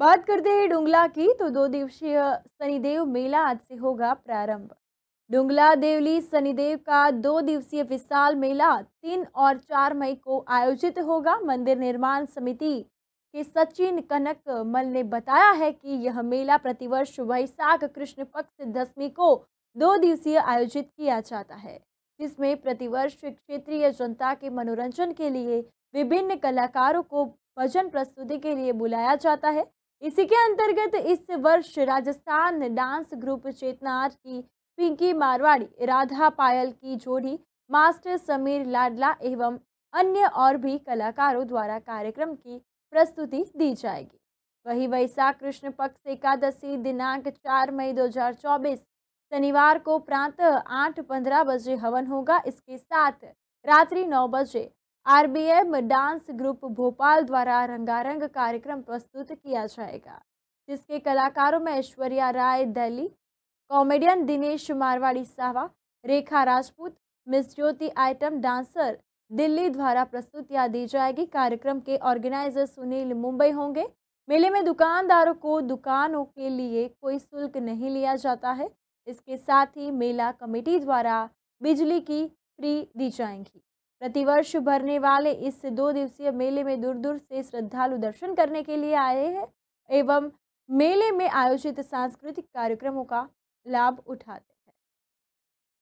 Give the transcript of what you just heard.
बात करते हैं डुंगला की तो दो दिवसीय शनिदेव मेला आज से होगा प्रारंभ डुंगला देवली शनिदेव का दो दिवसीय विशाल मेला तीन और चार मई को आयोजित होगा मंदिर निर्माण समिति के सचिन कनक मल ने बताया है कि यह मेला प्रतिवर्ष वैशाख कृष्ण पक्ष दसवीं को दो दिवसीय आयोजित किया जाता है जिसमें प्रतिवर्ष क्षेत्रीय जनता के मनोरंजन के लिए विभिन्न कलाकारों को भजन प्रस्तुति के लिए बुलाया जाता है इसी के अंतर्गत इस वर्ष राजस्थान डांस ग्रुप चेतनार की पिंकी मारवाड़ी राधा पायल की जोड़ी मास्टर समीर लाडला एवं अन्य और भी कलाकारों द्वारा कार्यक्रम की प्रस्तुति दी जाएगी वही वैशाख कृष्ण पक्ष एकादशी दिनांक 4 मई 2024 शनिवार को प्रातः आठ पंद्रह बजे हवन होगा इसके साथ रात्रि नौ बजे आरबीएम डांस ग्रुप भोपाल द्वारा रंगारंग कार्यक्रम प्रस्तुत किया जाएगा जिसके कलाकारों में ऐश्वर्या राय दली कॉमेडियन दिनेश मारवाड़ी साहवा Rekha Rajput miss Jyoti item dancer Delhi द्वारा प्रस्तुतियां दी जाएगी कार्यक्रम के ऑर्गेनाइजर सुनील मुंबई होंगे मेले में दुकानदारों को दुकानों के लिए कोई शुल्क नहीं लिया जाता है इसके साथ ही मेला कमेटी द्वारा बिजली की फ्री दी जाएंगी प्रतिवर्ष भरने वाले इस दो दिवसीय मेले में दूर दूर से श्रद्धालु दर्शन करने के लिए आए हैं एवं मेले में आयोजित सांस्कृतिक कार्यक्रमों का लाभ उठाते